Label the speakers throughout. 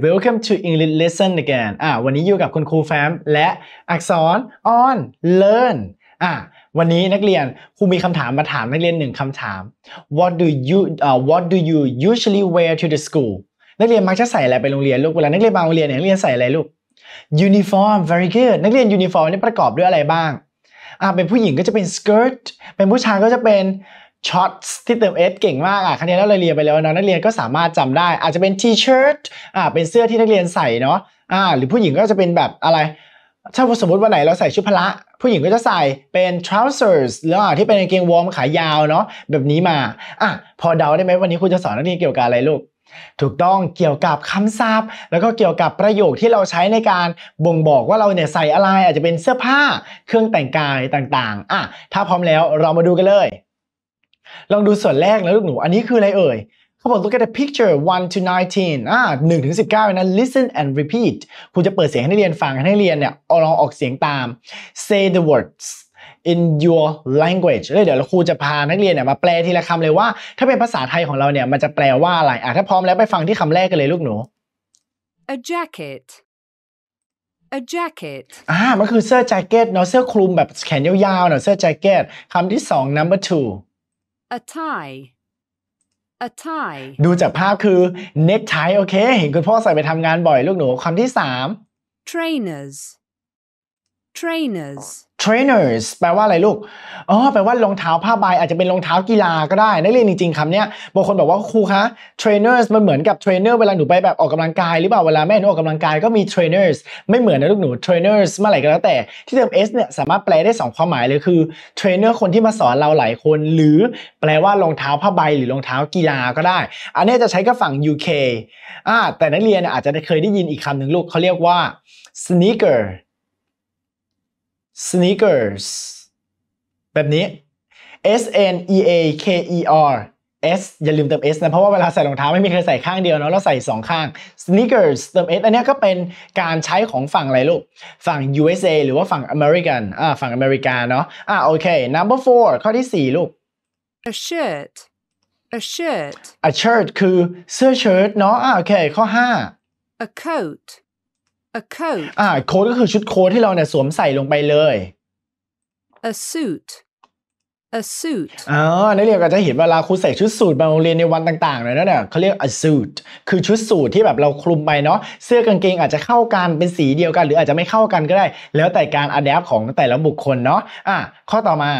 Speaker 1: welcome to English lesson again อ่าวันนี้อยู่กับคุณครูแฟม และ อักษร on learn อ่าวันนี้นักเรียนครูมีคำถามมาถามนักเรียนหนึ่งคำถาม what do you uh, what do you usually wear to the school นักเรียนมักจะใส่อะไรไปโรงเรียนลูก เวลานักเรียนมาโรงเรียนนนักเรียนใส่อะไรลูก uniform very good นักเรียน uniform นี่ประกอบด้วยอะไรบ้างอ่าเป็นผู้หญิงก็จะเป็น skirt เป็นผู้ชายก็จะเป็นช็อตที่เติมเอสเก่งมากอ่ะคะแนนเราเรียนไปแล้วนะนักเรียนก็สามารถจำได้ อาจจะเป็น t s ช i r ตอ่าเป็นเสื้อที่นักเรียนใส่เนาะอ่าหรือผู้หญิงก็จะเป็นแบบอะไรถ้าสมมติวันไหนเราใส่ชุดพละผู้หญิงก็จะใส่เป็น trousers แล้วที่เป็นกางเกงวอร์มขายาวเนาะแบบนี้มาอ่ะพอเดาได้ไหมวันนี้คุณจะสอนนักเรียนเกี่ยวกับอะไรลูกถูกต้องเกี่ยวกับคำศัพท์แล้วก็เกี่ยวกับประโยคที่เราใช้ในการบ่งบอกว่าเราเนี่ยใส่อะไรอาจจะเป็นเสื้อผ้า เครื่องแต่งกายต่างๆอ่ะถ้าพร้อมแล้วเรามาดูกันเลยลองดูส่วนแรกแล้วลูกหนู อันนี้คืออะไรเอ่ยเขาบอก look at the picture 1 to 19อ่า1ถึง19นะ listen and repeat ครูจะเปิดเสียงให้นักเรียนฟังให้นักเรียนเนี่ยลองออกเสียงตาม say the words in your language เลยเดี๋ยวครูจะพานักเรียนเนี่ยมาแปลทีละคำเลยว่า ถ้าเป็นภาษาไทยของเราเนี่ย มันจะแปลว่าอะไรอ่ะถ้าพร้อมแล้วไปฟังที่คำแรกกันเลยลูกหนู a jacket a jacket อ่ามันคือเสื้อแจ็คเก็ตเนาะเสื้อคลุมแบบแขนยาวๆเนาะเสื้อแจ็คเก็ตคำที่สอง number two a tie a tie ดูจากภาพคือ necktie โอเคเห็นคุณพ่อใส่ไปทำงานบ่อยลูกหนูคำที่สาม trainers trainers trainers แปลว่าอะไรลูก อ๋อแปลว่ารองเท้าผ้าใบอาจจะเป็นรองเท้ากีฬาก็ได้ นักเรียนจริง ๆคำนี้บางคนบอกว่าครูคะ trainers มันเหมือนกับ trainer เวลาหนูไปแบบออกกำลังกาย หรือเปล่าเวลาแม่หนูออกกำลังกาย ก็มี trainers ไม่เหมือนนะลูกหนู trainers เมื่อไหร่ก็แล้วแต่ที่เติม s เนี่ยสามารถแปลได้ 2 ความหมายเลยคือ trainer คนที่มาสอนเราหลายคน หรือแปลว่ารองเท้าผ้าใบหรือรองเท้ากีฬาก็ได้ อันนี้จะใช้กับฝั่ง UK อ่าแต่นักเรียนอาจจะเคยได้ยินอีกคำหนึ่งลูกเขาเรียกว่า sneaker sneakers แบบนี้ S N E A K E R S อย่าลืมเติม S นะเพราะว่าเวลาใส่รองเท้าไม่มีใครใส่ข้างเดียวเนาะเราใส่ 2 ข้าง sneakers เติม S อันนี้ก็เป็นการใช้ของฝั่งอะไรลูก ฝั่ง USA หรือว่าฝั่ง American อ่าฝั่งอเมริกาเนาะอ่าโอเค number four ข้อที่ 4 ลูก a shirt a shirt a shirt คือ เสื้อเชิ้ตเนาะอ่าโอเคข้อ5 a coat a coat อ่าโค้ทก็คือชุดโค้ทที่เราเนี่ยสวมใส่ลงไปเลย a suit a suit อ๋อนักเรียนก็จะเห็นเวลาครูใส่ชุดสูทมาโรงเรียนในวันต่างๆเลยนะ่นี่ยเขาเรียก a suit คือชุดสูทที่แบบเราคลุมไปเนาะ เสื้อกางเกงอาจจะเข้ากันเป็นสีเดียวกันหรืออาจจะไม่เข้ากันก็ได้ แล้วแต่การอัดแอปของแต่ละบุคคลเนาะ อ่ะ ข้อต่อมา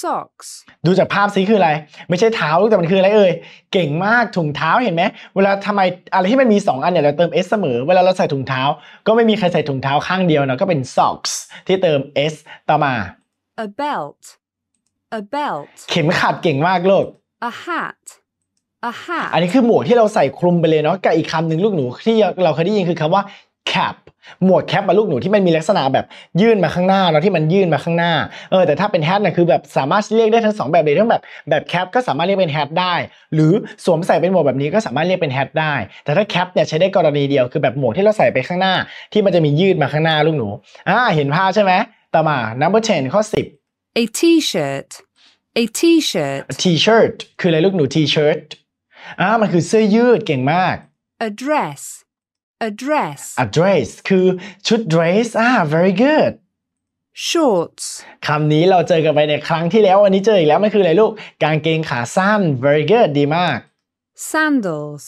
Speaker 1: socks ดูจากภาพซิคืออะไร ไม่ใช่เท้าลูก แต่มันคืออะไรเอ่ย เก่งมากถุงเท้าเห็นไหมเวลาทำไมอะไรที่มันมี2อันเนี่ยเราเติม s เสมอ เวลาเราใส่ถุงเท้า ก็ไม่มีใครใส่ถุงเท้าข้างเดียวนะก็เป็น socks ที่เติม s ต่อมา a belt a belt เข็มขัดเก่งมากลูก a hat a hat อันนี้คือหมวกที่เราใส่คลุมไปเลยเนาะกับอีกคำหนึ่งลูกหนูที่เราเคยได้ยินคือคำว่า cap หมวดแคปมาลูกหนูที่มันมีลักษณะแบบยื่นมาข้างหน้าเนาะที่มันยื่นมาข้างหน้าเออแต่ถ้าเป็นแฮทนะคือแบบสามารถเรียกได้ทั้ง 2 แบบเลยทั้งแบบ แบบแคปก็สามารถเรียกเป็นแฮทได้ หรือสวมใส่เป็นหมวกแบบนี้ก็สามารถเรียกเป็นแฮทได้ แต่ถ้าแคปเนี่ยใช้ได้กรณีเดียวคือแบบหมวกที่เราใส่ไปข้างหน้า ที่มันจะมียื่นมาข้างหน้าลูกหนู อ่า เห็นภาพใช่ไหมต่อมา number 10ข้อ 10 a t-shirt a t-shirt a t-shirt คืออะไรลูกหนู t-shirt อ่ามันคือเสื้อยืดเก่งมาก a dress a dress a dress คือชุด dress อ่า very good shorts คำนี้เราเจอกันไปในครั้งที่แล้ววันนี้เจออีกแล้ว มันคืออะไรลูก กางเกงขาสั้น very good ดีมาก sandals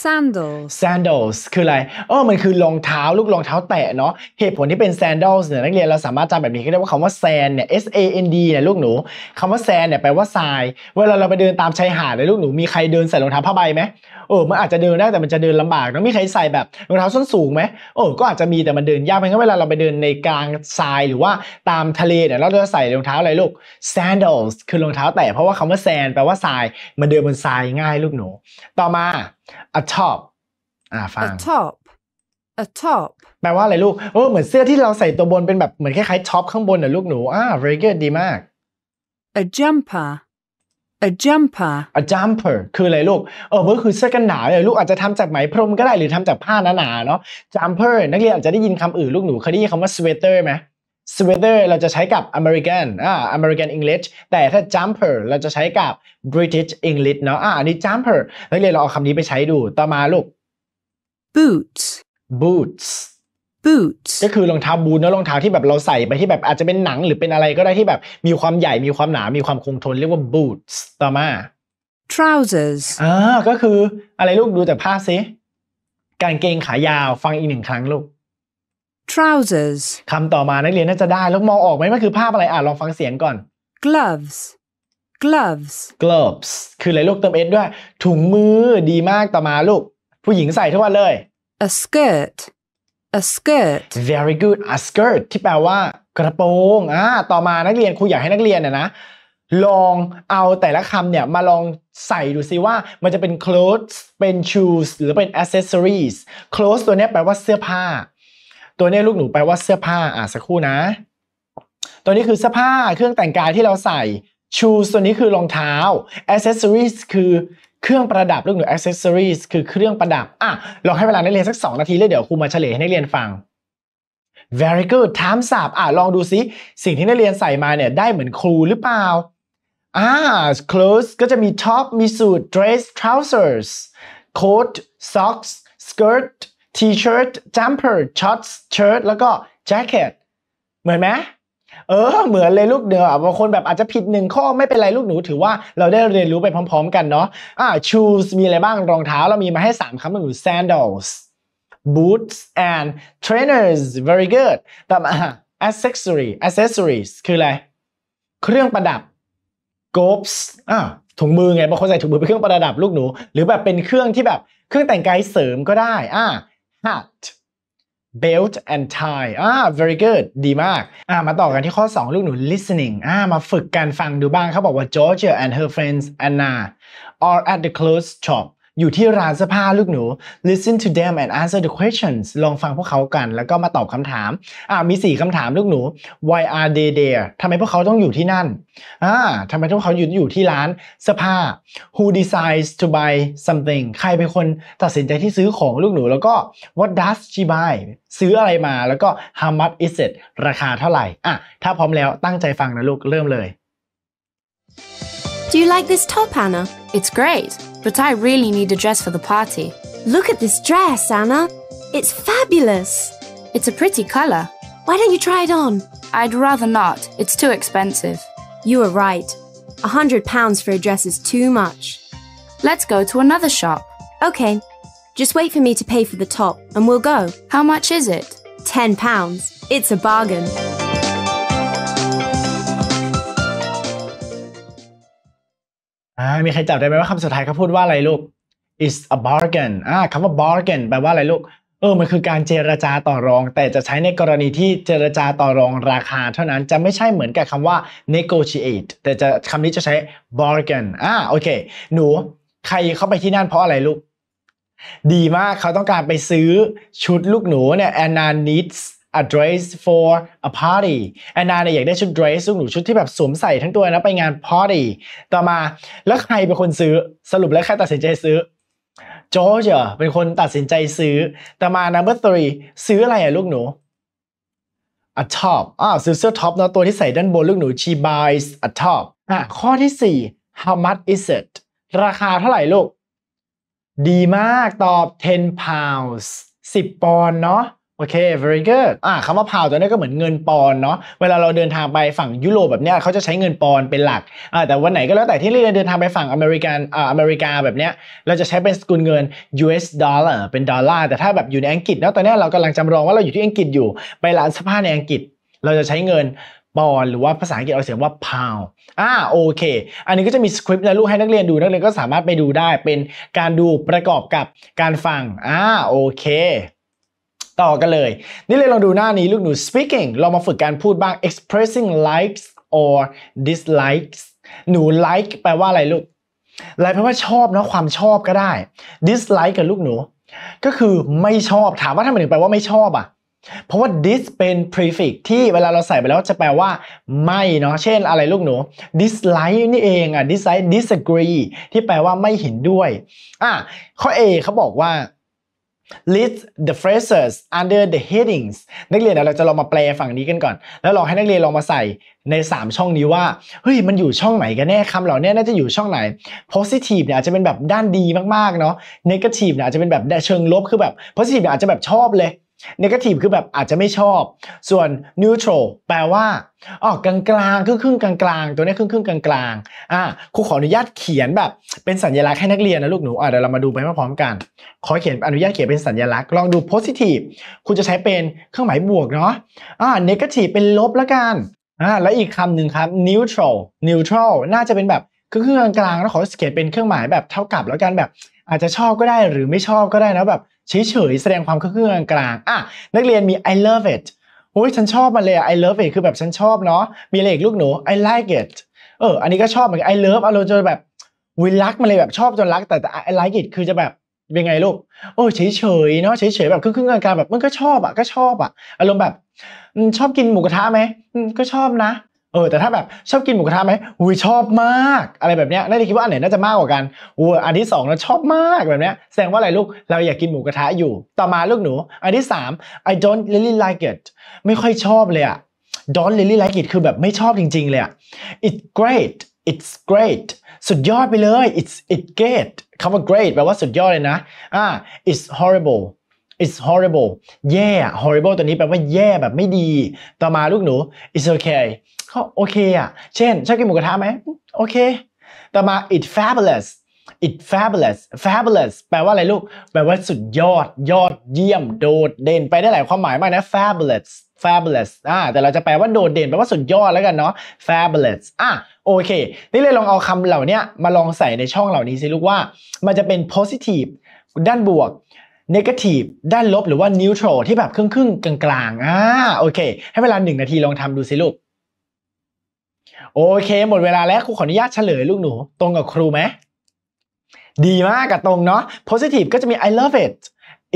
Speaker 1: sandals sandals คืออะไรเออมันคือรองเท้าลูกรองเท้าแตะเนาะ เหตุผลที่เป็น sandals เนี่ยนักเรียนเราสามารถจำแบบนี้ก็ได้ว่าคำว่า sand เนี่ย s a n d เนี่ยลูกหนูคำว่า sand เนี่ยแปลว่าทราย เวลาเราไปเดินตามชายหาดเลยลูกหนู มีใครเดินใส่รองเท้าผ้าใบไหมเออ มันอาจจะเดินได้แต่มันจะเดินลำบาก้วมีใครใส่แบบรองเท้าส้นสูงไหมเออก็อาจจะมีแต่มันเดินยากเพราะงั้นเวลาเราไปเดินในกลางทรายหรือว่าตามทะเลเนี่ย เราจะใส่รองเท้าอะไรลูก sandals คือรองเท้าแตะ เพราะว่าคำว่า sand แปลว่าทราย มันเดินบนทรายง่าย ลูกหนู ต่อมา a top อ่าฟัง a top a top แปลว่าอะไรลูก เออเหมือนเสื้อที่เราใส่ตัวบนเป็นแบบเหมือนคล้ายๆท็อปข้างบนน่ะลูกหนู อ่า very good ดีมาก a jumper a jumper a jumper คืออะไรลูก เออมันคือเสื้อกันหนาวเลยลูกอาจจะทำจากไหมพรมก็ได้หรือทำจากผ้าหนาๆเนาะ jumper นักเรียนอาจจะได้ยินคำอื่นลูกหนูเคยได้ยินคำว่า sweater ไหม sweater เราจะใช้กับ American อ่า American English แต่ถ้า jumper เราจะใช้กับ British English เนาะอ่าอันนี้ jumper นักเรียนเราเอาคำนี้ไปใช้ดูต่อมาลูก boots boots boots ก็คือรองเท้าบูทเนาะรองเท้าที่แบบเราใส่ไปที่แบบอาจจะเป็นหนังหรือเป็นอะไรก็ได้ที่แบบมีความใหญ่มีความหนามีความคงทนเรียกว่า boots ต่อมา trousers อ่าก็คืออะไรลูกดูจากภาพสิการเกงขายาวฟังอีกหนึ่งครั้งลูก trousers คำต่อมานักเรียนน่าจะได้แล้วมองออกไหมมันคือภาพอะไรอ่ะลองฟังเสียงก่อน gloves gloves gloves คืออะไรลูกเติมเอสด้วยถุงมือดีมากต่อมาลูกผู้หญิงใส่ทุกวันเลย a skirt a skirt very good a skirt ที่แปลว่ากระโปรงอ่าต่อมานักเรียนครูอยากให้นักเรียนน่ยนะลองเอาแต่ละคำเนี่ยมาลองใส่ดูซิว่ามันจะเป็น clothes เป็น shoes หรือเป็น accessories clothes ตัวนี้แปลว่าเสื้อผ้าตัวนี้ลูกหนูแปลว่าเสื้อผ้าอ่าสักครู่นะ ตัวนี้คือเสื้อผ้า เครื่องแต่งกายที่เราใส่ shoes ตัวนี้คือรองเท้า accessories คือเครื่องประดับ ลูกหนู accessories คือเครื่องประดับอ่ะลองให้เวลานักเรียนสัก2 นาที แล้วเดี๋ยวครูมาเฉลยให้นักเรียนฟัง very good ถามสับอ่ะลองดูซิ สิ่งที่นักเรียนใส่มาเนี่ยได้เหมือนครูหรือเปล่าอ่า clothes ก็จะมี top มีสูท dress trousers coat socks skirt t-shirt jumper shorts shirt แล้วก็แจ็คเก็ตเหมือนไหม เออ เหมือนเลยลูกเดือบางคนแบบอาจจะผิดหนึ่งข้อไม่เป็นไรลูกหนูถือว่าเราได้เรียนรู้ไปพร้อมๆกันเนาะอ่า shoes มีอะไรบ้างรองเท้าเรามีมาให้ 3 คำหนู sandals boots and trainers very good ต่อมา accessory accessories คืออะไร เครื่องประดับ gloves อ่าถุงมือไงบางคนใส่ถุงมือเป็นเครื่องประดับลูกหนู หรือแบบเป็นเครื่องที่แบบเครื่องแต่งกายเสริมก็ได้ อ่า hat belt and tie อ่า very good ดีมากอ่ามาต่อกันที่ข้อ 2 ลูกหนู listening อ่ามาฝึกการฟังดูบ้าง เขาบอกว่า Georgia and her friends Anna are at the clothes shop อยู่ที่ร้านเสื้อผ้าลูกหนู listen to them and answer the questions ลองฟังพวกเขากัน แล้วก็มาตอบคำถาม อ่ามี4คำถามลูกหนู why are they there ทำไมพวกเขาต้องอยู่ที่นั่น อ่าทำไมพวกเขาอยู่อยู่ที่ร้านเสื้อผ้า who decides to buy something ใครเป็นคนตัดสินใจที่ซื้อของลูกหนู แล้วก็ what does she buy ซื้ออะไรมาแล้วก็ how much is it ราคาเท่าไหร่ อ่ะ ถ้าพร้อมแล้วตั้งใจฟังนะลูกเริ่มเลย Do you like this top, Anna? It's great. but I really need a dress for the party. Look at this dress, Anna. It's fabulous. It's a pretty colour. Why don't you try it on? I'd rather not. It's too expensive. You are right. A hundred pounds for a dress is too much. Let's go to another shop. Okay. Just wait for me to pay for the top and we'll go. How much is it? Ten pounds. It's a bargain. ่ามีใครจับได้ไหมว่าคำสุดท้ายเขาพูดว่าอะไรลูก is a bargain อ่าคำว่า bargain แปลว่าอะไรลูก เออมันคือการเจรจาต่อรอง แต่จะใช้ในกรณีที่เจรจาต่อรองราคาเท่านั้นจะไม่ใช่เหมือนกับคำว่า negotiate แต่จะคำนี้จะใช้ bargain อ่าโอเค หนู ใครเข้าไปที่นั่นเพราะอะไรลูก ดีมาก เขาต้องการไปซื้อชุดลูกหนูเนี่ย Anna needs a dress for a party แอนนาเนี่ยอยากได้ชุด dress ซึ่งหนูชุดที่แบบสวมใส่ทั้งตัวนะไปงาน party ต่อมา แล้วใครเป็นคนซื้อ สรุปแล้วใครตัดสินใจซื้อจอร์จเป็นคนตัดสินใจซื้อ ต่อมา number three ซื้ออะไรอะลูกหนู a top อ่าซื้อเสื้อท็อปเนาะตัวที่ใส่ด้านบนลูกหนู she buys a top อ่ะข้อที่ 4 how much is it ราคาเท่าไหร่ลูก ดีมาก ตอบ 10 pounds 10 ปอนด์เนาะโอเค very good อ่าคำว่าพาวตัวนี้ก็เหมือนเงินปอนเนาะ เวลาเราเดินทางไปฝั่งยุโรปแบบเนี้ยเขาจะใช้เงินปอนเป็นหลัก อ่าแต่วันไหนก็แล้วแต่ที่เราเดินทางไปฝั่งอเมริกันอ่าอเมริกาแบบเนี้ยเราจะใช้เป็นสกุลเงิน US dollar เป็นดอลลาร์แต่ถ้าแบบอยู่ในอังกฤษเนาะตอนนี้เรากำลังจำลองว่าเราอยู่ที่อังกฤษอยู่ไปร้านสภาพาในอังกฤษ เราจะใช้เงินปอนหรือว่าภาษาอังกฤษเอาเสียงว่าพาวอ่าโอเคอันนี้ก็จะมีสคริปต์นะลูกให้นักเรียนดูนักเรียนก็สามารถไปดูได้เป็นการดูประกอบกับการฟัง อ่าโอเคต่อกันเลย นี่เลยเราดูหน้านี้ลูกหนู speaking เรามาฝึกการพูดบ้าง expressing likes or dislikes หนู like แปลว่าอะไรลูกอะไรแปลว่าชอบนะความชอบก็ได้ dislike กับลูกหนู ก็คือไม่ชอบถามว่าทำไมถึงแปลว่าไม่ชอบอ่ะเพราะว่า this เป็น prefix ที่เวลาเราใส่ไปแล้วจะแปลว่าไม่ เนาะเช่นอะไรลูกหนู dislike นี่เองอ่ะ dislike disagree ที่แปลว่าไม่เห็นด้วย อ่ะข้อ A เขาบอกว่า list the phrases under the headings นักเรียนเียเราจะลองมาแปลฝั่งนี้กันก่อน แล้วลองให้นักเรียนลองมาใส่ใน 3 ช่องนี้ว่าเฮ้ยมันอยู่ช่องไหนกันแน่คำเหล่านี้น่าจะอยู่ช่องไหน positive เนี่ยอาจจะเป็นแบบด้านดีมากๆเนาะ negative เนี่ยอาจจะเป็นแบบเชิงลบคือแบบ positive เนี่ยอาจจะแบบชอบเลย negative คือแบบอาจจะไม่ชอบ ส่วน neutral แปลว่าออกกลางกลางครึ่งครึ่งกลางกลางตัวนี้ครึ่งครึ่งกลางกลางอ่ะครูขออนุญาตเขียนแบบเป็นสัญลักษณ์ให้นักเรียนนะลูกหนู อ่ะเดี๋ยวเรามาดูไปพร้อมกัน ขอเขียนอนุญาตเขียนเป็นสัญลักษณ์ลองดู positive คุณจะใช้เป็นเครื่องหมายบวกเนาะอ่ะ negative เป็นลบละกันอ่ะแล้วอีกคำหนึ่งครับ neutral neutral น่าจะเป็นแบบครึ่งครึ่งกลางกลางแล้วขอเขียนเป็นเครื่องหมายแบบเท่ากับแล้วกันแบบ อาจจะชอบก็ได้หรือไม่ชอบก็ได้นะแบบเฉยๆแสดงความเครื่องกลาง อ่ะ นักเรียนมี I love it โอ้ยฉันชอบมันเลยอ่ะ I love it คือแบบฉันชอบเนาะมีอะไรอีกลูกหนู I like it เอออันนี้ก็ชอบเหมือนกัน I love อารมณ์จะแบบวิลักมันเลยแบบชอบจนรัก แต่แต่ I like it คือจะแบบเป็นไงลูกโอ้เฉยๆเนาะเฉยๆแบบเครื่องกลางแบบ มันก็ชอบ อ่ะก็ชอบอ่ะอารมณ์แบบชอบกินหมูกระทะไหมก็ชอบนะเออแต่ถ้าแบบชอบกินหมูกระทะไหมอุ้ยชอบมากอะไรแบบเนี้ยน่าจะคิดว่าอันไหนน่าจะมากกว่ากันอุ้ยอันที่2เราชอบมากแบบเนี้ยแสดงว่าอะไรลูกเราอยากกินหมูกระทะอยู่ ต่อมาลูกหนู อันที่ 3 I don't really like it ไม่ค่อยชอบเลยอะ don't really like it คือแบบไม่ชอบจริงๆเลยอะ it's great it's great สุดยอดไปเลย it's it great คำว่า great แปลว่าสุดยอดเลยนะอ่า it's horrible it's horrible แย่ yeah. horrible ตัวนี้แปลว่าแย่แบบไม่ดี ต่อมาลูกหนู it's okay ก็โอเคอ่ะ เช่นชอบกินหมูกระทะไหมโอเค ต่อมา it fabulous it fabulous fabulous แปลว่าอะไรลูก แปลว่าสุดยอด ยอดเยี่ยมโดดเด่นไปได้หลายความหมายมากนะ fabulous fabulous อ่าแต่เราจะแปลว่าโดดเด่นแปลว่าสุดยอดแล้วกันเนาะ fabulous อ่ะโอเคนี่เลยลองเอาคำเหล่านี้มาลองใส่ในช่องเหล่านี้สิลูกว่า มันจะเป็น positive ด้านบวก negative ด้านลบหรือว่า neutral ที่แบบครึ่งๆกลางๆ อ่าโอเคให้เวลา1นาทีลองทำดูสิลูกโอเค หมดเวลาแล้ว ครูขออนุญาตเฉลย ลูกหนูตรงกับครูไหมดีมากกับตรงเนาะ positive ก็จะมี I love it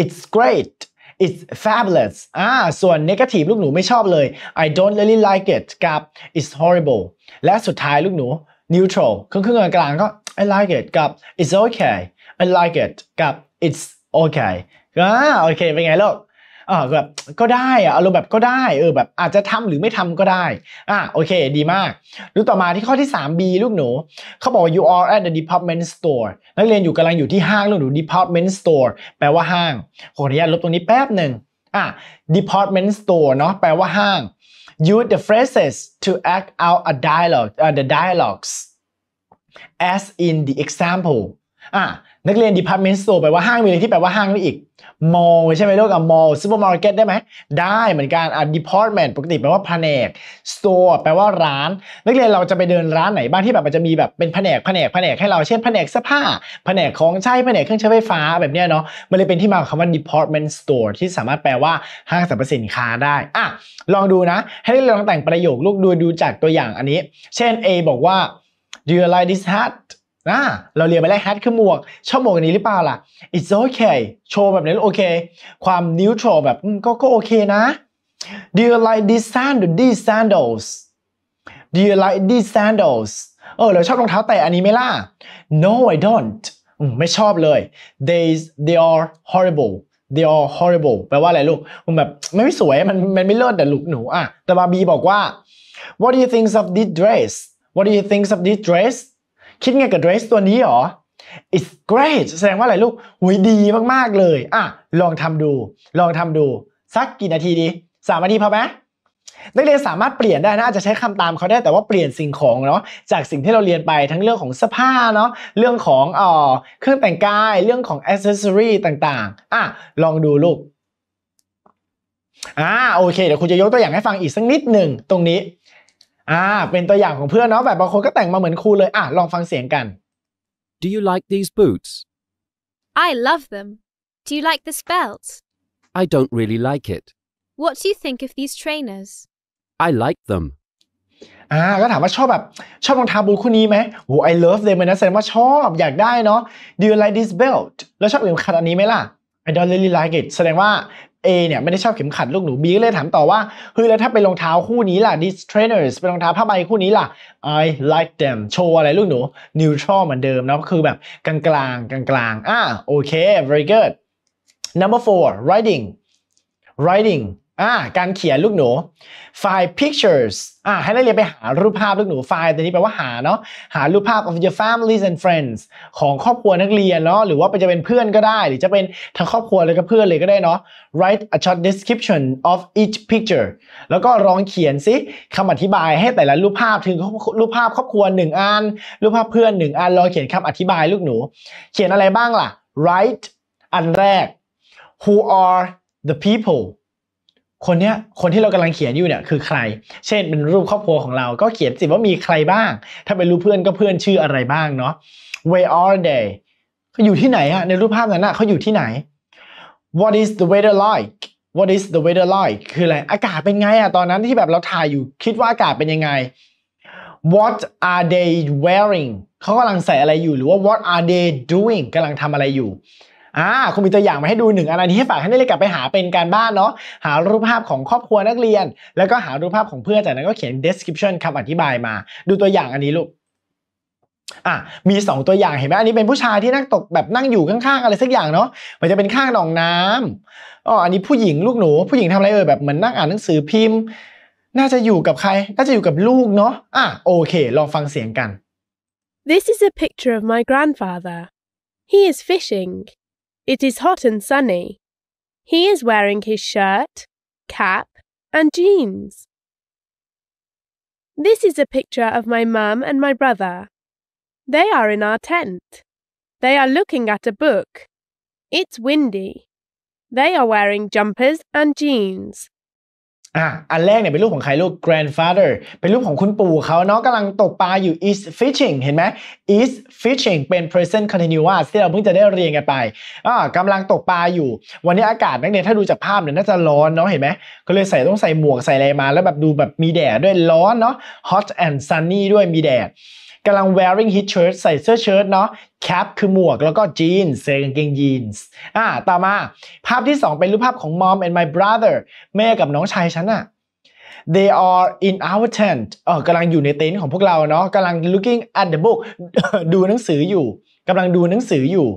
Speaker 1: it's great it's fabulous อ่าส่วน negative ลูกหนูไม่ชอบเลย I don't really like it กับ it's horrible และสุดท้ายลูกหนู neutral ครึ่งครึ่งกลางก็ I like it กับ it's okay I like it กับ it's okay อ่าโอเค เป็นไงลูกเออแบบก็ได้อะอารมณ์แบบก็ได้เออแบบอาจจะทำหรือไม่ทำก็ได้อ่ะโอเคดีมากรู้ต่อมาที่ข้อที่ 3B ลูกหนูเขาบอกว่า you are at the department store นักเรียนอยู่กำลังอยู่ที่ห้างลูกหนู department store แปลว่าห้างขออนุญาตลบตรงนี้แป๊บหนึ่งอ่ะ department store เนาะแปลว่าห้าง use the phrases to act out a dialogue uh, the dialogues as in the example อ่ะนักเรียน department store แปลว่าห้างมีอะไรที่แปลว่าห้างนี่อีก mall ใช่ไหมลูกอ่ะ mall supermarket ได้ไหมได้เหมือนกันอ่ะ department ปกติแปลว่าแผนก store แปลว่าร้าน นักเรียนเราจะไปเดินร้านไหนบ้างที่แบบมันจะมีแบบเป็นแผนกแผนกแผนกให้เรา เช่นแผนกเสื้อผ้าแผนกของใช้แผนกเครื่องใช้ไฟฟ้าแบบเนี้ยเนาะมันเลยเป็นที่มาของคำว่า department store ที่สามารถแปลว่าห้างสรรพสินค้าได้อ่ะลองดูนะ ให้เรลองแต่งประโยคลูกดูดูจากตัวอย่างอันนี้ เช่น A บอกว่า Do you like this hat นะเราเรียนไปแล้วฮ a ทคือหมวกชอบหมวกอันนี้หรือเปล่าล่ะ it's okay โชว์แบบนี้ โอเค ความ neutral แบบก็ก็โอเคนะ do you like these sandals these sandals do you like these sandals เออ เราชอบรองเท้าแตะอันนี้ไหมล่ะ no I don't ไม่ชอบเลย they they are horrible they are horrible แปลว่าอะไรลูกมันแบบ ไม่สวยมันมันไม่เลิศแต่ลูกหนูอ่ะ แต่บาบีบอกว่า what do you think of this dress what do you think of this dress คิดไงกับเดรสตัวนี้หรอ it's great แสดงว่าอะไรลูกหุยดีมากๆเลยอ่ะลองทำดู ลองทำดู สักกี่นาทีดี สามนาทีพอไหมนักเรียนสามารถเปลี่ยนได้นะ อาจจะใช้คำตามเขาได้แต่ว่าเปลี่ยนสิ่งของเนาะ จากสิ่งที่เราเรียนไปทั้งเรื่องของเสื้อผ้าเนาะ เรื่องของออเครื่องแต่งกาย เรื่องของอ c c e s s o r y ต่างๆอ่ะลองดูลูก อ่าโอเค เดี๋ยวคุณจะยกตัวอย่างให้ฟังอีกสักนิดหนึ่งตรงนี้อ่าเป็นตัวอย่างของเพื่อนเนาะแบบบางคนก็แต่งมาเหมือนครูเลยอ่ะลองฟังเสียงกัน Do you like these boots? I love them. Do you like this belt? I don't really like it. What do you think of these trainers? I like them. อ่าก็ถามว่าชอบแบบ ชอบรองเท้าบูทคู่นี้ไหมโอ้ I love them นะแสดงว่าชอบอยากได้เนาะ Do you like this belt แล้วชอบเข็มขัดอันนี้ไหมล่ะ I don't really like it แสดงว่า A เนี่ย ไม่ได้ชอบเข็มขัดลูกหนู B ก็เลยถามต่อว่าเฮ้ยแล้วถ้าเป็นรองเท้าคู่นี้ล่ะ these trainers เป็นรองเท้าผ้าใบคู่นี้ล่ะ I like them โชว์อะไรลูกหนู neutral เหมือนเดิมนะก็คือแบบกลางกลางกลางกลางอ่าโอเค very good number four riding riding อ่าการเขียนลูกหนูไฟล์ pictures อ่าให้นักเรียนไปหารูปภาพลูกหนูไฟล์ตัวนี้แปลว่าหาเนาะ หารูปภาพ of your families and friends ของครอบครัวนักเรียนเนาะ หรือว่าไปจะเป็นเพื่อนก็ได้ หรือจะเป็นทั้งครอบครัวเลยก็เพื่อนเลยก็ได้เนาะ write a short description of each picture แล้วก็ลองเขียนสิคำอธิบายให้แต่ละรูปภาพถึงรูปภาพครอบครัวหนึ่งอัน รูปภาพเพื่อนหนึ่งอันลองเขียนคำอธิบายลูกหนู เขียนอะไรบ้างล่ะ write อันแรก who are the people คนเนี้ยคนที่เรากำลังเขียนอยู่เนี่ยคือใคร เช่นเป็นรูปครอบครัวของเราก็เขียนสิว่ามีใครบ้าง ถ้าเป็นรูปเพื่อนก็เพื่อนชื่ออะไรบ้างเนาะ where are they เขาอยู่ที่ไหนอะในรูปภาพนั้นอะเขาอยู่ที่ไหน what is the weather like what is the weather like คืออะไรอากาศเป็นไงอะตอนนั้นที่แบบเราถ่ายอยู่ คิดว่าอากาศเป็นยังไง what are they wearing เขากำลังใส่อะไรอยู่หรือว่า what are they doing กำลังทำอะไรอยู่อ่าคงมีตัวอย่างมาให้ดูหนึ่งอะไรนี้ให้ฝากให้ได้เลยกลับไปหาเป็นการบ้านเนาะหารูปภาพของครอบครัวนักเรียนแล้วก็หารูปภาพของเพื่อนจากนั้นก็เขียน description คาอธิบายมา ดูตัวอย่างอันนี้ลูกอ่ะมี 2 ตัวอย่างเห็นไหมอันนี้เป็นผู้ชายที่นั่งตกแบบนั่งอยู่ข้าง ๆ อะไรสักอย่างเนาะมันจะเป็นข้างหนองน้ำอ๋ออันนี้ผู้หญิงลูกหนูผู้หญิงทำอะไรเออแบบเหมือนนั่งอ่านหนังสือพิมพ์ น่าจะอยู่กับใคร น่าจะอยู่กับลูกเนาะอ่ะโอเค ลองฟังเสียงกัน This is a picture of my grandfather. He is fishing. It is hot and sunny. He is wearing his shirt, cap, and jeans. This is a picture of my mum and my brother. They are in our tent. They are looking at a book. It's windy. They are wearing jumpers and jeans. อ่ะอันแรกเนี่ยเป็นรูปของใครลูก grandfather เป็นรูปของคุณปู่เขาเนาะกำลังตกปลาอยู่ is fishing เห็นไหม is fishing เป็น present continuous ที่เราเพิ่งจะได้เรียนกันไป อ่ากำลังตกปลาอยู่ วันนี้อากาศนักเรียนถ้าดูจากภาพเนี่ยน่าจะร้อนเนาะเห็นไหมก็เลยใส่ต้องใส่หมวกใส่อะไรมาแล้วแบบดูแบบมีแดดด้วยร้อนเนาะ hot and sunny ด้วยมีแดดกำลัง wearing his shirt ใส่เสื้อเชิ้ตเนาะ cap คือหมวกแล้วก็ jeans เสื้อกางเกง jeans อ่า ต่อมาภาพที่ 2 เป็นรูปภาพของ mom and my brother แม่กับน้องชายฉันอะ they are in our tent เออกำลังอยู่ในเต็นท์ของพวกเราเนาะกำลัง looking at the book ดูหนังสืออยู่กำลังดูหนังสืออยู่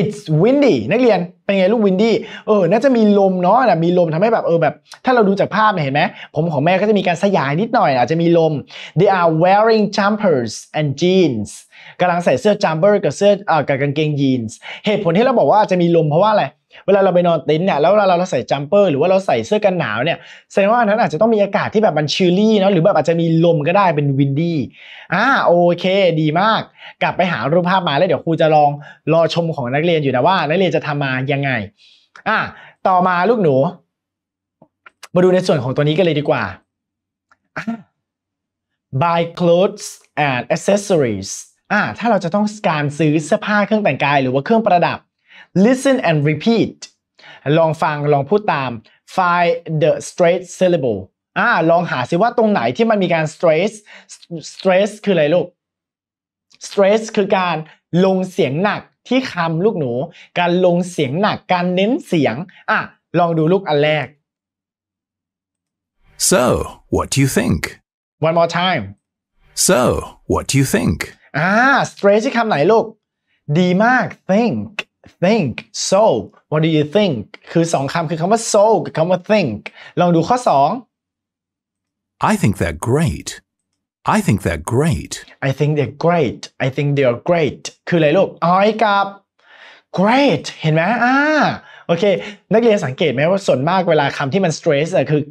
Speaker 1: it's windy นักเรียน เป็นไงลูก windy เออ น่าจะมีลมเนาะนะมีลมทำให้แบบ เออ แบบ ถ้าเราดูจากภาพเห็นไหม ผมของแม่ก็จะมีการสยายนิดหน่อย อาจจะมีลม they are wearing jumpers and jeans กำลังใส่เสื้อ jumper กับเสื้อกับกางเกงยีนส์เหตุผลที่เราบอกว่าอาจจะมีลมเพราะว่าอะไรเวลาเราไปนอนติ้นเนี่ยแล้วเวลาเราใส่จัมเปอร์หรือว่าเราใส่เสื้อกันหนาวเนี่ยแสดงว่าอันนั้นอาจจะต้องมีอากาศที่แบบมันชิลลี่เนาะหรือแบบอาจจะมีลมก็ได้เป็นวินดี้อ่าโอเค ดีมาก กลับไปหารูปภาพมาแล้วเดี๋ยวครูจะลองรอชมของนักเรียนอยู่นะว่า นักเรียนจะทำมายังไงอ่าต่อมาลูกหนู มาดูในส่วนของตัวนี้กันเลยดีกว่า buy clothes and accessories อ่าถ้าเราจะต้องการซื้อเสื้อผ้าเครื่องแต่งกายหรือว่าเครื่องประดับ listen and repeat ลองฟัง ลองพูดตาม find the straight syllable อ่าลองหาซิว่าตรงไหนที่มันมีการ stress stress คืออะไรลูก stress คือการลงเสียงหนักที่คำลูกหนู การลงเสียงหนัก การเน้นเสียงอ่ะลองดูลูกอันแรก so what do you think one more time so what do you think อ่า stress ที่คำไหนลูก ดีมาก think think so what do you think คือสองคำคือคำว่า so กับคำว่า think ลองดูข้อสอง I think they're great I think they're great I think they're great I think they're great คืออะไรลูกอ้อยกับ great เห็นไหมอ่า โอเค นักเรียนสังเกตไหมว่าส่วนมากเวลาคำที่มัน stress อะคือ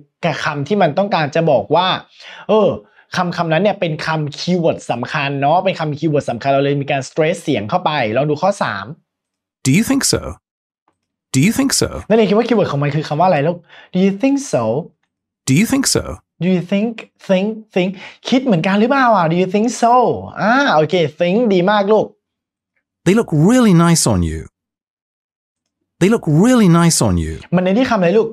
Speaker 1: คำที่มันต้องการจะบอกว่า เออ คำคำนั้นเนี่ยเป็นคำคีย์เวิร์ดสำคัญเนาะ เป็นคำคีย์เวิร์ดสำคัญ เราเลยมีการ stress เสียงเข้าไป ลองดูข้อ3 Do you think so? Do you think so? นั่นเองคิดว่าคีย์เวิร์ดของมันคือคำว่าอะไรลูก Do you think so Do you think so Do you think think think คิดเหมือนกันหรือเปล่าอ่ะ Do you think so อ่าโอเค think ดีมากลูก They look really nice on you They look really nice on you มันในที่คำอะไรลูก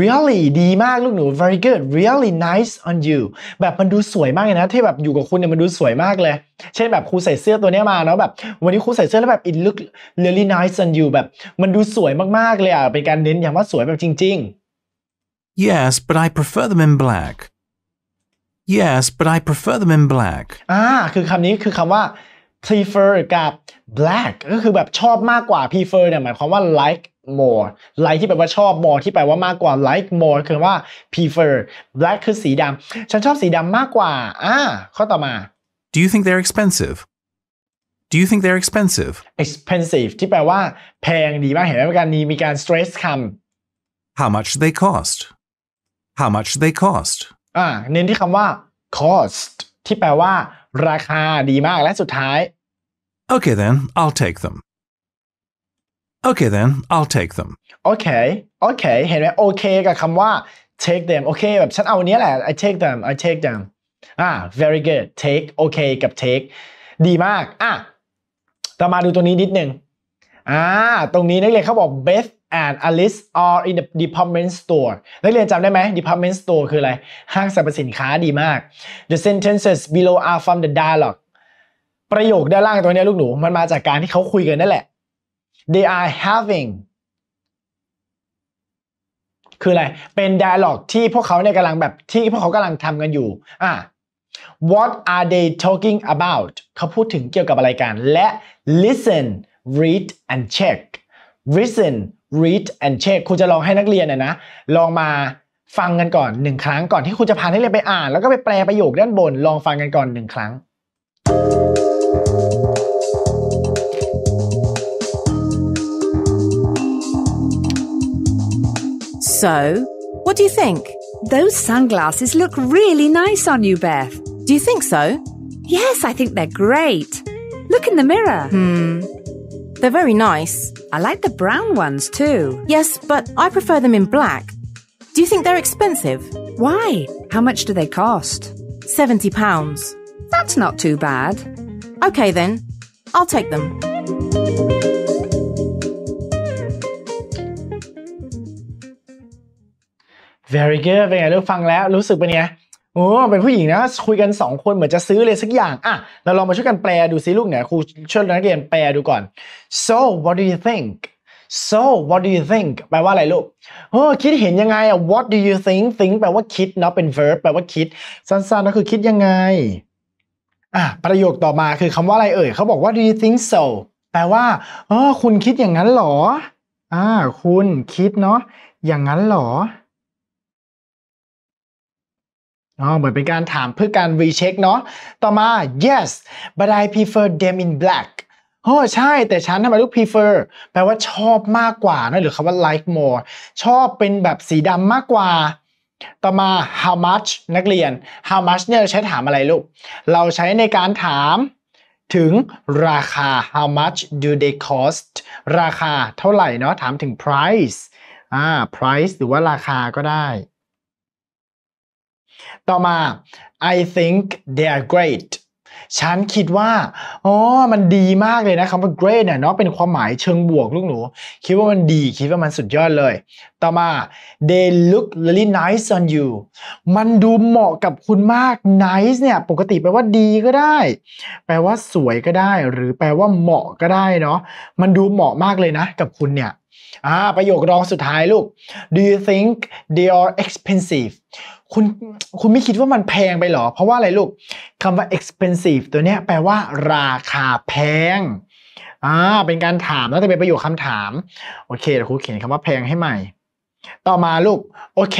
Speaker 1: really ดีมาก ลูกหนู very good really nice on you แบบมันดูสวยมากเลยนะ ที่แบบอยู่กับคุณเนี่ยมันดูสวยมากเลย เช่นแบบครูใส่เสื้อตัวนี้มาเนาะแบบวันนี้ครูใส่เสื้อ แล้วแบบ it look really nice on you แบบมันดูสวยมากๆเลยอ่ะเป็นการเน้นย้ำว่าสวยแบบจริง ๆ yes but I prefer them in black yes but I prefer them in black อ่าคือคำนี้คือคำว่า prefer กับ black ก็คือแบบชอบมากกว่า prefer เนี่ยหมายความว่า like more like ที่แปลว่าชอบ more ที่แปลว่ามากกว่า like more คือว่า prefer black คือสีดำฉันชอบสีดำมากกว่า อ่าข้อต่อมา do you think they're expensive Do you think they're expensive? Expensive ที่แปลว่าแพงดีมาก เห็นไหมการนี้มีการ stress คำ How much they cost? How much they cost? อ่า เน้นที่คำว่า cost ที่แปลว่า ราคาดีมาก และสุดท้าย Okay then I'll take them Okay then I'll take them Okay Okay เห็นไหม Okay กับคำว่า take them Okay แบบฉันเอาเนี้ยแหละ I take them I take them อ่า very good take Okay กับ take ดีมาก อ่ะ ต่อมาดูตัวนี้นิดนึงอ่าตรงนี้นักเรียนเขาบอก Beth and Alice are in the department store นักเรียนจำได้ไหม department store คืออะไร ห้างสรรพสินค้า ดีมาก the sentences below are from the dialogue ประโยคด้านล่างตัวนี้ลูกหนูมันมาจากการที่เขาคุยกันนั่นแหละ they are having คืออะไร เป็น dialogue ที่พวกเขาเนี่ยกำลังแบบที่พวกเขากำลังทำกันอยู่อ่ะ what are they talking about เขาพูดถึงเกี่ยวกับอะไรกัน และ listen read and check listen read and check คุณจะลองให้นักเรียนนะนะ ลองมาฟังกันก่อนหนึ่งครั้งก่อนที่คุณจะพาให้เรียนไปอ่านแล้วก็ไปแปลประโยคด้านบน ลองฟังกันก่อนหนึ่งครั้ง So, what do you think? Those sunglasses look really nice on you, Beth. Do you think so? Yes, I think they're great. Look in the mirror. Hmm. They're very nice. I like the brown ones too. Yes, but I prefer them in black. Do you think they're expensive? Why? How much do they cost? £70. That's not too bad. Okay then, I'll take them. very good เป็นไงลูกฟังแล้วรู้สึกเป็นไงโอ้เป็นผู้หญิงนะ คุยกัน2คนเหมือนจะซื้อเลยสักอย่างอ่ะเราลองมาช่วยกันแปลดูซิลูกเนี่ยครูช่วยนักเรียนแปลดูก่อน so what do you think so what do you think แปลว่าอะไรลูกโอ้คิดเห็นยังไงอ่ะ what do you think think แปลว่าคิดเนาะเป็น verb แปลว่าคิด สั้น ๆ ก็คือคิดยังไงอ่ะประโยคต่อมาคือคำว่าอะไรเอ่ยเขาบอกว่า do you think so แปลว่าเออคุณคิดอย่างนั้นหรออ่าคุณคิดเนาะอย่างนั้นหรออ๋อเหมือนเป็นการถามเพื่อการรีเช็คเนาะ ต่อมา yes but I prefer them in black โอ้ใช่แต่ฉันทำไมลูก prefer แปลว่าชอบมากกว่านะหรือคำว่า like more ชอบเป็นแบบสีดำมากกว่า ต่อมา how much นักเรียน how much เนี่ยเราใช้ถามอะไรลูก เราใช้ในการถาม ถึงราคา how much do they cost ราคาเท่าไหร่เนาะถามถึง price อ่า price หรือว่าราคาก็ได้ต่อมา I think they are great ฉันคิดว่า อ๋อ มันดีมากเลยนะคำว่า great เนี่ยเนาะเป็นความหมายเชิงบวกลูกหนู คิดว่ามันดี คิดว่ามันสุดยอดเลย ต่อมา they look really nice on you มันดูเหมาะกับคุณมาก nice เนี่ย ปกติแปลว่าดีก็ได้ แปลว่าสวยก็ได้ หรือแปลว่าเหมาะก็ได้เนาะ มันดูเหมาะมากเลยนะ กับคุณเนี่ย อ่า ประโยครองสุดท้ายลูก do you think they are expensive คุณคุณไม่คิดว่ามันแพงไปหรอ เพราะว่าอะไรลูกคำว่า expensive ตัวเนี้ยแปลว่าราคาแพงอ่าเป็นการถามแล้วจะเป็นประโยคคำถาม โอเคเดี๋ยวครูเขียนคำว่าแพงให้ใหม่ ต่อมาลูกโอเค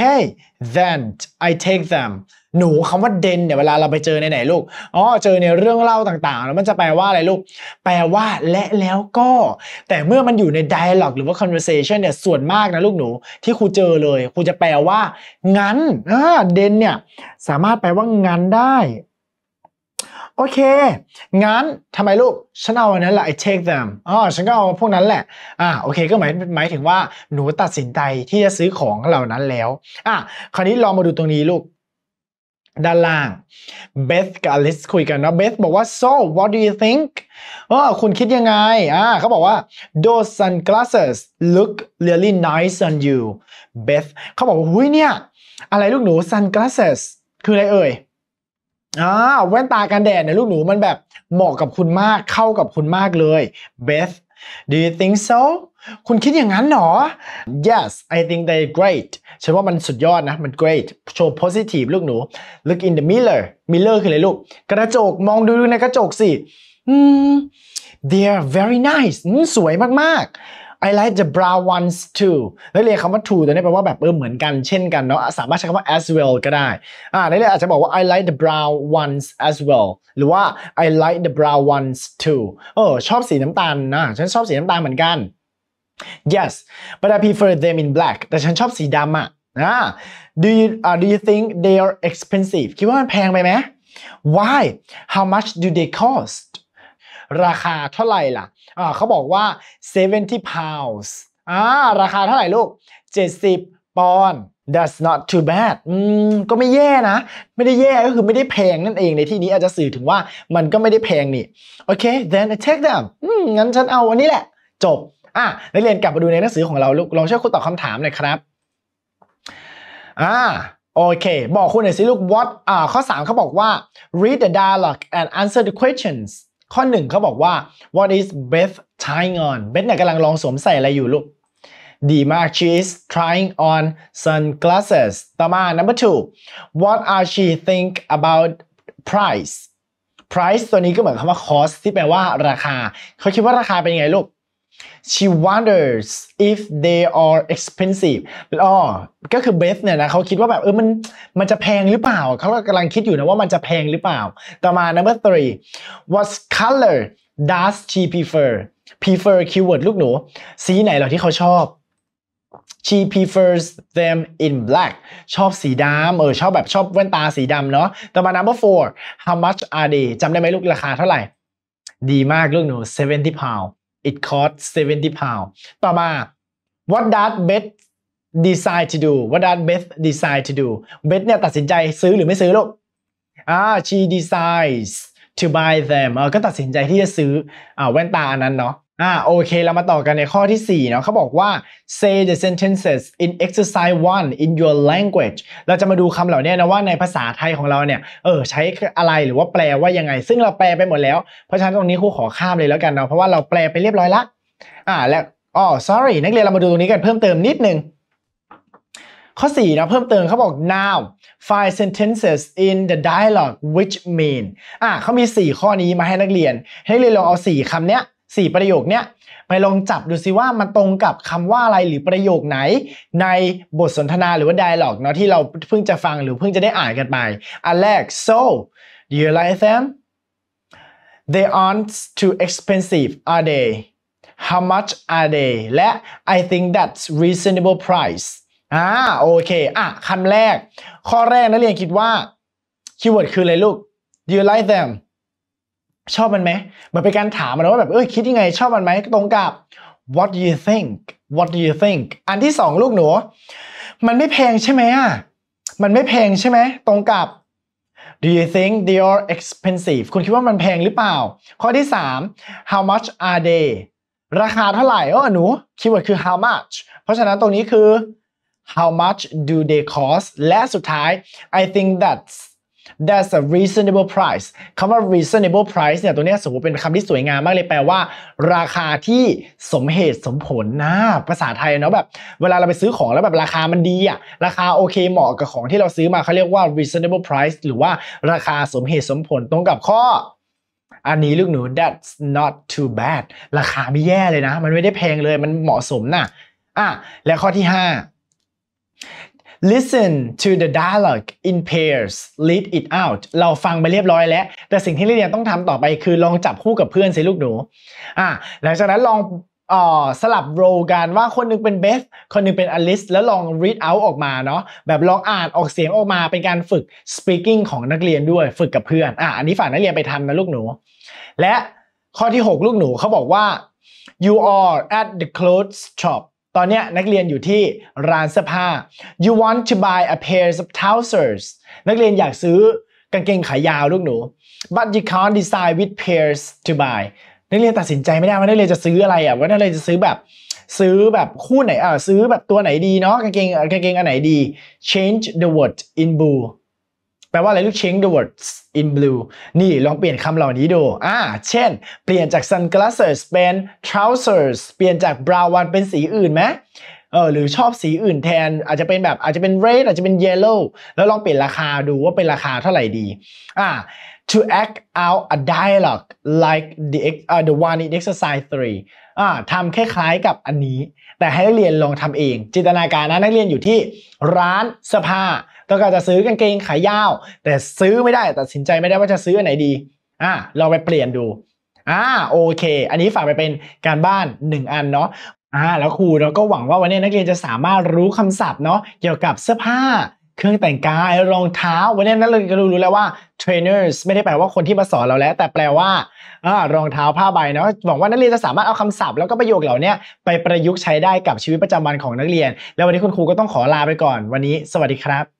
Speaker 1: then I take them หนูคำว่าเดนเนี่ยเวลาเราไปเจอในไหนลูกอ๋อเจอในเรื่องเล่าต่างๆแล้วมันจะแปลว่าอะไรลูก แปลว่าและแล้วก็ แต่เมื่อมันอยู่ในได a l ล็อกหรือว่าอนเวอร์เซชันเนี่ยส่วนมากนะลูกหนู ที่ครูเจอเลยครูจะแปลว่า งั้นอ่าเดนเนี่ย สามารถแปลว่างั้นได้ โอเค งั้นทำไมลูกฉันเอาอันนั้นแหละ I take them อ๋อฉันก็เอาพวกนั้นแหละอ่าโอเคก็หมายหมายถึงว่า หนูตัดสินใจที่จะซื้อของเหล่านั้นแล้วอ่ะคราวนี้ลองมาดูตรงนี้ลูกด้านล่าง เบสกับอลิสคุยกันนะเบสบอกว่า so what do you think ออคุณคิดยังไง อ่าเขาบอกว่า those sunglasses look really nice on you เบสเขาบอกว่าหุ้ยเนี่ย อะไรลูกหนู sunglasses คืออะไรเอ่ยอ่าแว่นตากันแดดเนี่ยลูกหนูมันแบบเหมาะกับคุณมาก เข้ากับคุณมากเลย เบส do you think so คุณคิดอย่างนั้นหรอ yes I think they great ฉันว่ามันสุดยอดนะมัน great โชว์ positive ลูกหนู look in the mirror mirror คืออะไรลูก กระจกมองดูดูในกระจกสิอืม they are very nice สวยมากๆ I like the brown ones too และเรียกคำว่า to ตัวนี้แปลว่าแบบเออเหมือนกันเช่นกันเนาะสามารถใช้คำว่า as well ก็ได้อ่าในเรียนอาจจะบอกว่า I like the brown ones as well หรือว่า I like the brown ones too เออชอบสีน้ำตาลนะ ฉันชอบสีน้ำตาลเหมือนกัน Yes but I prefer them in black แต่ฉันชอบสีดำอะนะ Do you uh, do you think they are expensive คิดว่ามันแพงไปไหม Why how much do they cost ราคาเท่าไหร่ล่ะอ่าเขาบอกว่า 70 pounds อ่าราคาเท่าไหร่ลูก 70 ปอนด์ That's not too bad อืมก็ไม่แย่นะ ไม่ได้แย่ก็คือไม่ได้แพงนั่นเอง ในที่นี้อาจจะสื่อถึงว่ามันก็ไม่ได้แพงนี่โอเค then I take them อืมงั้นฉันเอาอันนี้แหละ จบ่ะนักเรียนกลับมาดูในหนังสือของเราลูกลองช่วยครูตอบคำถามหน่อยครับ อ่าโอเค บอกคุณหน่อยสิลูก what อ่าข้อ 3เขาบอกว่า read the dialogue and answer the questions ข้อ 1เขาบอกว่า what is Beth trying on Beth เนี่ยกำลังลองสวมใส่อะไรอยู่ลูก ดีมาก she is trying on sunglasses ต่อมา number two what are she think about price price ตัวนี้ก็เหมือนคำว่า cost ที่แปลว่าราคาเขาคิดว่าราคาเป็นยังไงลูก she wonders if they are expensive อ๋อก็คือเบสเนี่ยนะเขาคิดว่าแบบเออ มัน มันจะแพงหรือเปล่า เขากำลังคิดอยู่นะว่ามันจะแพงหรือเปล่า ต่อมา number three what color does she prefer prefer keyword ลูกหนู สีไหนหรอที่เขาชอบ she prefers them in black ชอบสีดำเออ ชอบแบบชอบแว่นตาสีดำเนาะ ต่อมา number four how much are they จำได้ไหมลูกราคาเท่าไหร่ ดีมากลูกหนู 70 pound it cost 70 pound ต่อมา what does bet h decide to do what does bet h decide to do bet h เนี่ยตัดสินใจซื้อหรือไม่ซื้อลูกอ่า she decides to buy them ก็ตัดสินใจที่จะซื้ออแว่นตาอันนั้นเนาะอ่าโอเค เรามาต่อกันในข้อที่4เนาะเขาบอกว่า say the sentences in exercise one in your language เราจะมาดูคำเหล่านี้นะว่าในภาษาไทยของเราเนี่ยเออใช้อะไรหรือว่าแปลว่ายังไง ซึ่งเราแปลไปหมดแล้ว เพราะฉะนั้นตรงนี้ครูขอข้ามเลยแล้วกันเนาะเพราะว่าเราแปลไปเรียบร้อยละอ่าและอ๋อ sorry นักเรียนเรามาดูตรงนี้กันเพิ่มเติมนิดนึงข้อ4นะเพิ่มเติมเขาบอก now five sentences in the dialogue which mean อ่าเขามี 4 ข้อนี้มาให้นักเรียน ให้นักเรียนลองเอา 4คำเนี้ย4ประโยคเนี้ยไปลองจับดูซิว่ามันตรงกับคำว่าอะไรหรือประโยคไหน ในบทสนทนาหรือว่าไดอะล็อกเนาะที่เราเพิ่งจะฟังหรือเพิ่งจะได้อ่านกันไป อันแรก so do you like them they aren't too expensive are they how much are they และ I think that's reasonable price อ่าโอเค อ่ะคำแรก ข้อแรกนักเรียนคิดว่าคีย์เวิร์ดคืออะไรลูก you like them ชอบมันไหมมันเป็นการถามมันว่าแบบเออคิดยังไงชอบมันไหม ตรงกับ what do you think what do you think อันที่สองลูกหนูมันไม่แพงใช่ไหมอ่ะมันไม่แพงใช่ไหม ตรงกับ Do you think they are expensive คุณคิดว่ามันแพงหรือเปล่า ข้อที่ 3 How much are they ราคาเท่าไหร่เออหนูคีย์เวิร์ดคือ how much เพราะฉะนั้นตรงนี้คือ how much do they cost และสุดท้าย I think that's that's a reasonable price คำว่า reasonable price เนี่ย ตัวนี้สมมติเป็นคำที่สวยงามมากเลย แปลว่า ราคาที่สมเหตุสมผลนะ ภาษาไทยเนาะแบบ เวลาเราไปซื้อของแล้วแบบราคามันดีอะราคาโอเคเหมาะกับของที่เราซื้อมาเขาเรียกว่า reasonable price หรือว่าราคาสมเหตุสมผลตรงกับข้อ อันนี้ลูกหนู that's not too bad ราคาไม่แย่เลยนะ มันไม่ได้แพงเลย มันเหมาะสมนะะอ่ะ และข้อที่5 listen to the dialogue in pairs lead it out เราฟังไปเรียบร้อยแล้ว แต่สิ่งที่เรียนต้องทำต่อไปคือลองจับคู่กับเพื่อนสิลูกหนูอ่าหลังจากนั้นลองอสลับโรกันว่าคนนึงเป็นเบฟคนนึงเป็นอลิสแล้วลอง read out ออกมาเนาะ แบบลองอ่านออกเสียงออกมาเป็นการฝึก speaking ของนักเรียนด้วย ฝึกกับเพื่อนอ่ะอันนี้ฝากนักเรียนไปทำนะลูกหนู และข้อที่ 6 ลูกหนูเขาบอกว่า you are at the clothes shop ตอนนี้นักเรียนอยู่ที่ร้านเสื้อผ้า you want to buy a pair of trousers นักเรียนอยากซื้อกางเกงขายาวลูกหนู but you can't decide which pairs to buy นักเรียนตัดสินใจไม่ได้ว่านักเรียนจะซื้ออะไรอ่ะ ว่านักเรียนจะซื้อแบบซื้อแบบคู่ไหนอ่ะซื้อแบบตัวไหนดีเนาะ กางเกงกางเกงอันไหนดี change the word in blue แปลว่าอะไรลูก a ช g ง the words in blue นี่ลองเปลี่ยนคำเหล่านี้ดู อ่า เช่น เปลี่ยนจาก sunglasses เป็น trousers เปลี่ยนจาก brown one เป็นสีอื่นไหมเออ หรือชอบสีอื่นแทนอาจจะเป็นแบบอาจจะเป็น red อาจจะเป็น yellow แล้วลองเปลี่ยนราคาดูว่าเป็นราคาเท่าไหร่ดี อ่า to act out a dialogue like the uh, the one in exercise 3อ่าทำคล้ายๆกับอันนี้แต่ให้นักเรียนลองทำเอง จินตนาการนะนักเรียนอยู่ที่ร้านเสื้อผ้า ต้องการจะซื้อกางเกงขายาว แต่ซื้อไม่ได้ตัดสินใจไม่ได้ว่าจะซื้ออันไหนดีอ่ะลองไปเปลี่ยนดูอ่าโอเค อันนี้ฝากไปเป็นการบ้าน 1 อันเนาะอ่าแล้วครูเราก็หวังว่าวันนี้นักเรียนจะสามารถรู้คำศัพท์เนาะเกี่ยวกับเสื้อผ้าเครื่องแต่งกายรองเท้าวันนี้นั้นเราก็รู้แล้วว่า trainers ไม่ได้แปลว่าคนที่มาสอนเราแล้วแต่แปลว่ารองเท้าผ้าใบเนาะหวังว่านักเรียนจะสามารถเอาคำศัพท์แล้วก็ประโยคเหล่านี้ไปประยุกต์ใช้ได้กับชีวิตประจำวันของนักเรียน แล้ววันนี้คุณครูก็ต้องขอลาไปก่อน วันนี้สวัสดีครับ